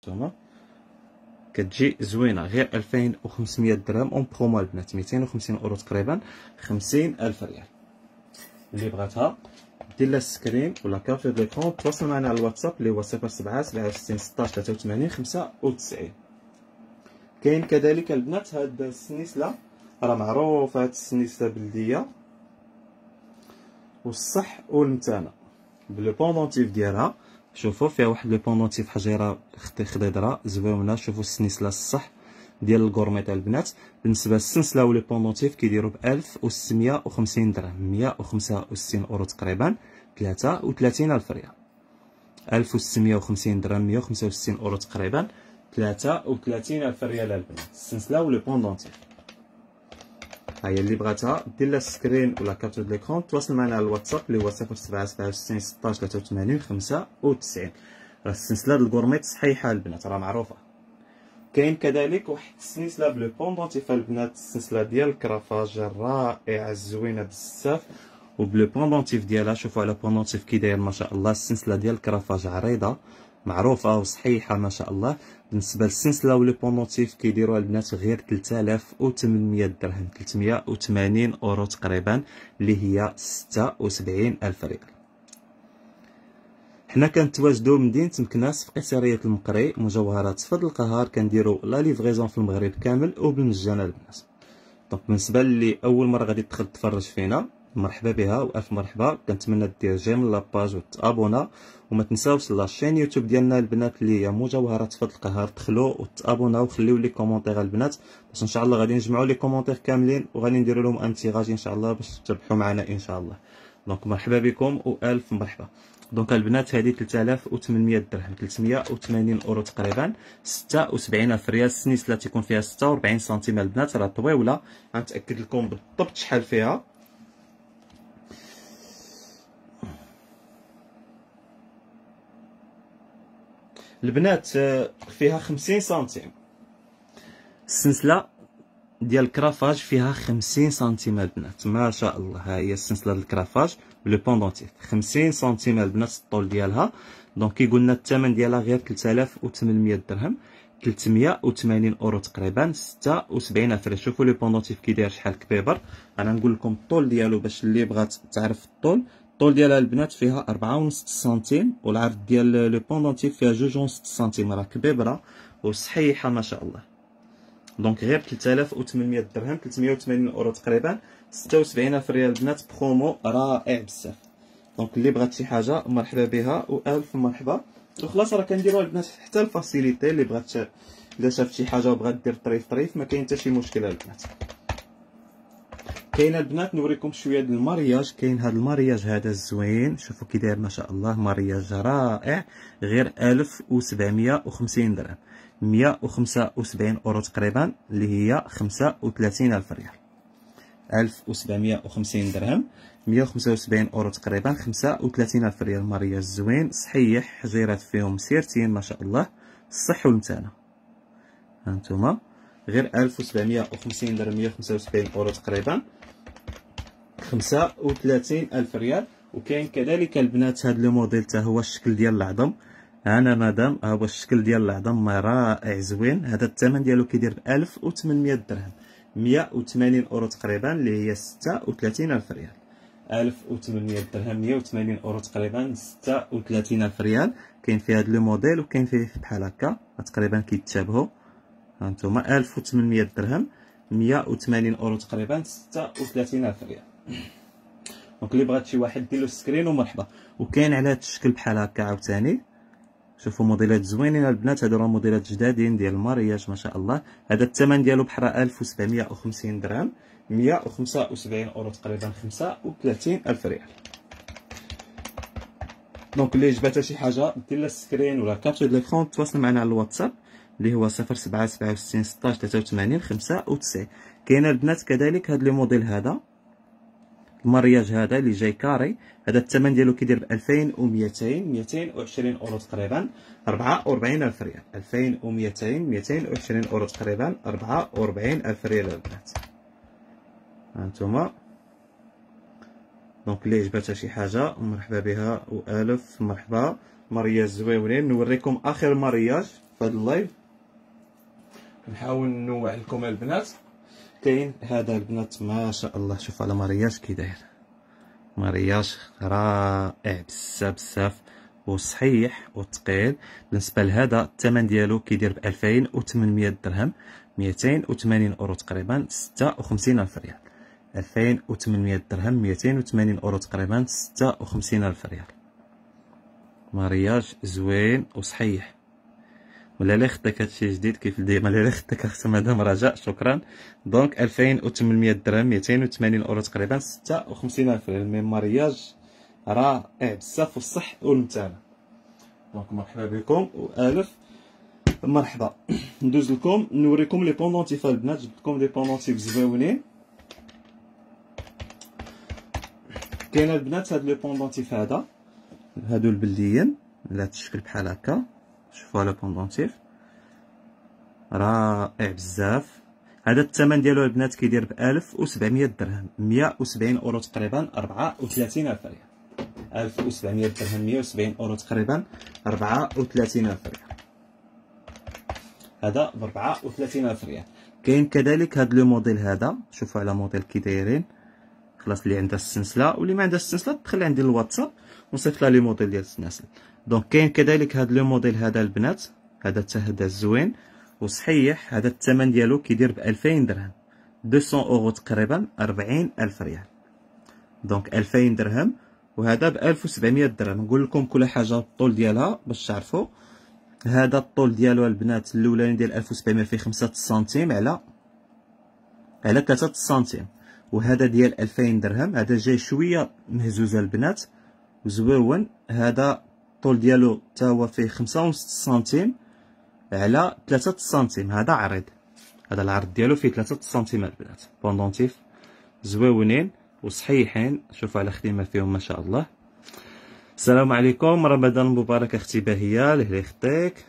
نتوما كتجي زوينه غير 2500 درهم اون برومو البنات 250 اورو تقريبا 50000 ريال اللي بغاتها دير لها السكرين ولا كافي ليكرون تواصل معنا على الواتساب اللي هو 07 67 16 83 95 كاين كذلك البنات هاد السنيسله راه معروفه هاد السنيسله بلديه والصح والمتانه بلو بوندونتيف ديالها شوفوا فيها واحد لو بونوتي في حجيره خضيره زويونه شوفوا السنسله الصح ديال الكورمي البنات بالنسبه للسنسله ولي بونوتيف كيديروا ب 1650 درهم 165 اورو تقريبا 33 الف ريال 1650 درهم 165 اورو تقريبا 33 الف ريال البنات السنسله ولي بوندونتيف ها هي اللي بغاتها دير لها سكرين ولا كابتور دو ليكرون تواصل معنا على الواتساب اللي هو 07 16 83 95 راه السلسله ديال الكورميت صحيحه البنات راه معروفه كاين كذلك واحد السلسله بلو بوندونتيف البنات السلسله ديال الكرافاج رائعة زوينة بزاف وبلو بوندونتيف ديالها شوفوا على بوندونتيف كي داير ما شاء الله السلسله ديال الكرافاج عريضه معروفه وصحيحه ما شاء الله بالنسبه للسلسله ولي بونوتيف كيديروها البنات غير 3800 درهم 380 اورو تقريبا اللي هي 76 الف ريال حنا كنتواجدو مدينه مكناس في قيصريه المقري مجوهرات فضل القهار كنديرو لا ليفغيزون في المغرب كامل وبالمجان البنات دونك بالنسبه لي اول مره غادي تدخل تفرج فينا مرحبا بها والف مرحبا كنتمنى دير جيم لاباج وتابونا وما تنساوش لاشين يوتيوب ديالنا البنات اللي هي مجوهره فضل القهار دخلوا و وخليو لي كومونتير البنات باش ان شاء الله غادي نجمعوا لي كومونتير كاملين وغادي نديروا لهم ان تيغاج ان شاء الله باش تربحوا معنا ان شاء الله دونك مرحبا بكم والف مرحبا دونك البنات هذه 3800 درهم 380 اورو تقريبا 76 الف ريال السنسله تيكون فيها 46 سنتيم البنات راه طويوله غنتاكد لكم بالضبط شحال فيها البنات آه، فيها 50 سنتيم السنسله ديال الكرافاج فيها 50 سنتيم البنات ما شاء الله ها هي السنسله ديال الكرافاج لو بوندونتيف 50 سنتيم البنات الطول ديالها دونك كي قلنا الثمن ديالها غير 3800 درهم 380 اورو تقريبا 76 فري شوفوا لو بوندونتيف كي داير شحال كبيبر انا نقول لكم الطول ديالو باش اللي بغات تعرف الطول الطول ديالها البنات فيها أربعة ونص سنتيم والعرض ديال لو بوندونتيف فيها جوج ونص سنتيم راه كبيبرة وصحيحة ما شاء الله دونك غير 3800 درهم 380 اورو تقريبا 76 الف ريال البنات برومو رائع بزاف دونك اللي بغات شي حاجه مرحبا بها والف مرحبا وخلاص راه كنديروها البنات حتى الفاسيليتي اللي بغات الا شافت شي حاجه وبغات دير طريف طريف ما كاين حتى شي مشكل البنات كاين البنات نوريكم شويه ديال المارياج كاين هذا المارياج هذا الزوين شوفوا كي داير ما شاء الله مارياج رائع غير 1750 درهم 175 اورو تقريبا اللي هي 35 الف ريال 1750 درهم 175 اورو تقريبا 35 الف ريال مارياج زوين صحيح حجيرات فيهم سيرتين ما شاء الله الصح والمتانه ها نتوما غير 1750 درهم 175 اورو تقريبا 35 الف ريال وكاين كذلك البنات هذا لو موديل حتى هو الشكل ديال العظم انا مدام ها هو الشكل ديال العظم ما رائع زوين هذا الثمن ديالو كيدير 1800 درهم 180 اورو تقريبا اللي هي 36 الف ريال 1800 درهم 180 اورو تقريبا 36 الف ريال كاين في هذا لو موديل وكاين فيه بحال هكا تقريبا كيتشابهوا ها نتوما 1800 درهم 180 اورو تقريبا 36 الف ريال دونك اللي بغات شي واحد دير له سكرين ومرحبا وكاين على هذا الشكل بحال هكا عاوتاني شوفوا موديلات زوينين البنات هادو راه موديلات جدادين ديال المارياج ما شاء الله هذا الثمن ديالو بحال 1750 درهم 175 اورو تقريبا 35 الف ريال دونك اللي جبتها شي حاجه دير لها السكرين ولا كابتشر ديال ليكرون تواصل معنا على الواتساب اللي هو 0767 16 85 95 كاينه البنات كذلك هاد لي موديل هذا المارياج هذا اللي جاي كاري هذا الثمن ديالو كيدير ب 2200 220 اورو تقريبا 44000 ريال 2200 220 اورو تقريبا 44000 ريال البنات هانتوما دونك اللي عجبتها شي حاجه مرحبا بها والف مرحبا مارياج زويونين نوريكم اخر مارياج في هذا اللايف نحاول نوع لكم البنات كاين هذا البنات ما شاء الله شوف على مارياج كي داير مارياج رائع بزاف بزاف وصحيح وثقيل بالنسبه لهذا الثمن ديالو كيدير ب 2800 درهم 280 اورو تقريبا 56 الف ريال 2800 درهم 280 اورو تقريبا 56 الف ريال مارياج زوين وصحيح ولا لا خدك هادشي جديد كيف ديما لا لا خداك اختي مدام رجاء شكرا دونك 2800 درهم 280 اورو تقريبا 56 الف ريال مي مارياج رائع بزاف والصح والمتانه دونك مرحبا بكم والف مرحبا ندوز لكم نوريكم لي بوندونتي البنات جبت لكم لي بوندونتي بزباونين كاين البنات هاد لي بوندونتي هذا هادو البلديين على هاد الشكل بحال هكا شوفوا لو بوندونتيف رائع إيه بزاف هذا الثمن ديالو البنات كيدير ب 1700 درهم 170 اورو تقريبا 34000 ريال 1700 درهم 170 اورو تقريبا 34000 ريال هذا ب 34000 ريال كاين كذلك هذا لو موديل هذا شوفوا على موديل كي دايرين خلاص اللي عندها السنسله واللي ما عندها السنسله تدخل عندي الواتساب ونصيفط لها لي موديل ديال السنسله دونك كاين كذلك هذا لو موديل هذا البنات هذا حتى هذا زوين وصحيح هذا الثمن ديالو كيدير ب 2000 درهم 200 اورو تقريبا 40 الف ريال دونك 2000 درهم وهذا ب 1700 درهم نقول لكم كل حاجه الطول ديالها باش تعرفوا هذا الطول ديالو البنات الاولاني ديال 1700 فيه 5 سنتيم على على 3 سنتيم وهذا ديال 2000 درهم هذا جاي شويه مهزوزه البنات وزويون هذا الطول ديالو تا هو فيه خمسة ونص سنتيم على تلاتة سنتيم هذا عريض هذا العرض ديالو فيه تلاتة سنتيم البنات بوندونتيف زويونين وصحيحين شوفوا على خدمه فيهم ما شاء الله السلام عليكم رمضان مبارك اختي باهيه لهلا يخطيك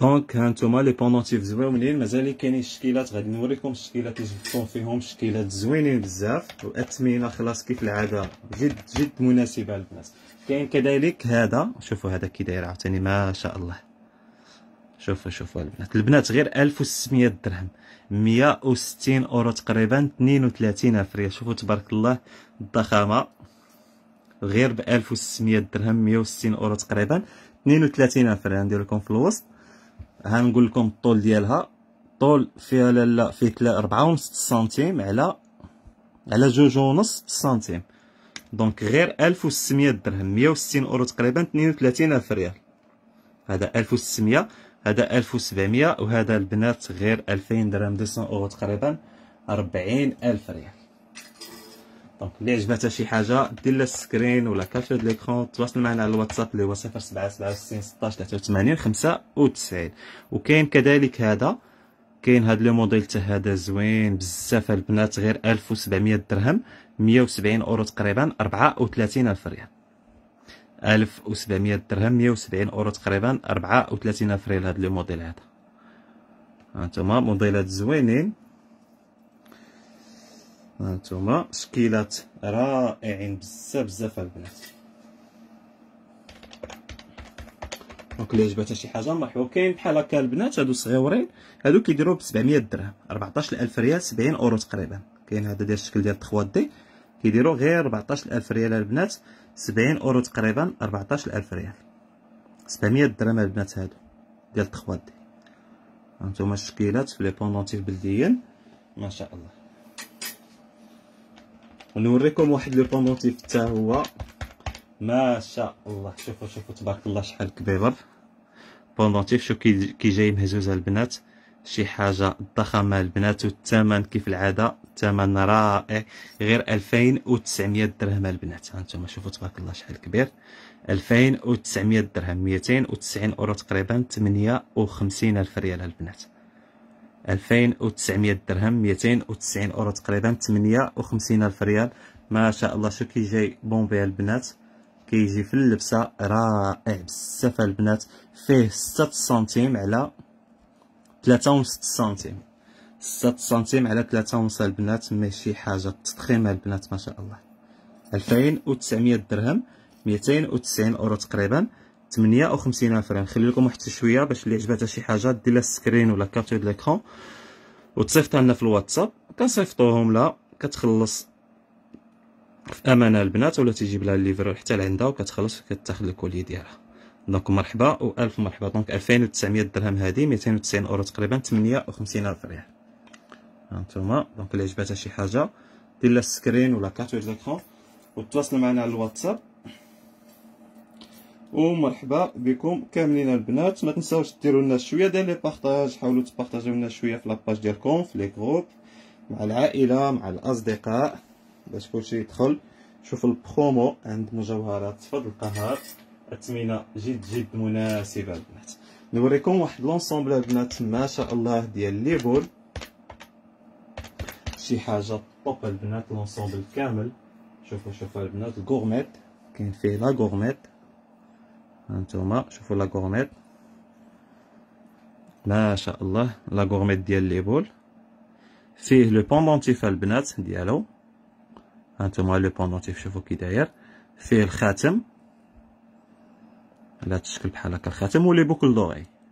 دونك هانتوما لي بوندونتيف زوينين مازال كاينين الشكيلات غادي نوريكم الشكيلات اللي جبتهم فيهم شكيلات زوينين بزاف واثمنه خلاص كيف العاده جد جد مناسبه للبنات كاين كذلك هذا شوفوا هذا كي داير عاوتاني ما شاء الله شوفوا شوفوا البنات البنات غير 1600 درهم 160 اورو تقريبا 32 افريل شوفوا تبارك الله الضخامه غير ب 1600 درهم 160 اورو تقريبا 32 افريل ندير لكم في الوسط هنقول لكم الطول ديالها الطول فيها لالا فيه 4 ربعة ونص سنتيم على على جوج ونص سنتيم دونك غير ألف درهم مية أورو تقريبا تنين ألف ريال هذا ألف هذا ألف وهذا البنات غير ألفين درهم 200 أورو تقريبا ربعين ألف ريال دونك اللي عجبتها شي حاجه دير لها سكرين ولا كابتشر د ليكرون تواصل معنا على الواتساب اللي هو 0767 16 83 95 وكاين كذلك هذا كاين هذا لو موديل حتى هذا زوين بزاف البنات غير 1700 درهم 170 اورو تقريبا 34 الف ريال 1700 درهم 170 اورو تقريبا 34 الف ريال هذا لو موديل هذا ها انتما موديلات زوينين هانتوما شكيلات رائعين بزاف بزاف البنات دونك اللي عجبتها شي حاجه مرحبا كاين بحال هكا البنات هادو صغيورين هادو كيديروا ب 700 درهم 14000 ريال 70 اورو تقريبا كاين هذا ديال الشكل ديال 3 دي كيديروا غير 14000 ريال البنات 70 اورو تقريبا 14000 ريال 700 درهم البنات هادو ديال 3 دي هانتوما الشكيلات في لي بوندونتيف بلديين ما شاء الله ونوريكم واحد لوطوموتيف حتى هو ما شاء الله شوفوا شوفوا تبارك الله شحال كبيبر بوندونتيف شوف كي جاي مهزوز البنات شي حاجه ضخمه البنات والثمن كيف العاده الثمن رائع غير 2900 درهم البنات ها انتم شوفوا تبارك الله شحال كبير 2900 درهم 290 اورو تقريبا 58000 الف ريال البنات 2900 درهم 290 اورو تقريبا 58 الف ريال ما شاء الله شو كي جاي بومبي البنات كيجي في اللبسه رائع بزاف البنات فيه 6 سنتيم على 3 سنتيم 6 سنتيم على 3 ونص البنات ماشي حاجه تضخيم البنات ما شاء الله 2900 درهم 290 اورو تقريبا 58 الف ريال نخلي لكم واحد شويه باش اللي عجباتها شي حاجه دير لها سكرين ولا كابتور ديال ليكرون وتصيفطها لنا في الواتساب كنصيفطوهم لها كتخلص في امانه البنات ولا تجيب لها الليفر حتى لعندها وكتخلص كتاخذ الكولي ديالها دونك مرحبا و الف مرحبا دونك 2900 درهم هذه 290 اورو تقريبا 58 الف ريال هانتوما دونك اللي عجباتها شي حاجه دير لها سكرين ولا كارت ديال ليكرون وتواصل معنا على الواتساب ومرحبا بكم كاملين البنات ما تنساوش ديروا لنا شويه ديال لي بارطاج حاولوا تبارطاجيو لنا شويه في لاباج ديالكم في لي جروب مع العائله مع الاصدقاء باش كلشي يدخل شوف البرومو عند مجوهرات فضل القهار اثمنه جد جد مناسبه البنات نوريكم واحد لونسومبل البنات ما شاء الله ديال لي بول شي حاجه طوب البنات لونسومبل كامل شوفوا شوفوا البنات غورميت كاين فيه لا غورميت هانتوما شوفوا لا غورميت ما شاء الله لا غورميت ديال بول فيه لو بوندونتيف البنات ديالو هانتوما لو بوندونتيف شوفوا كي داير فيه الخاتم على تشكل بحال هكا الخاتم ولي بوكل دوري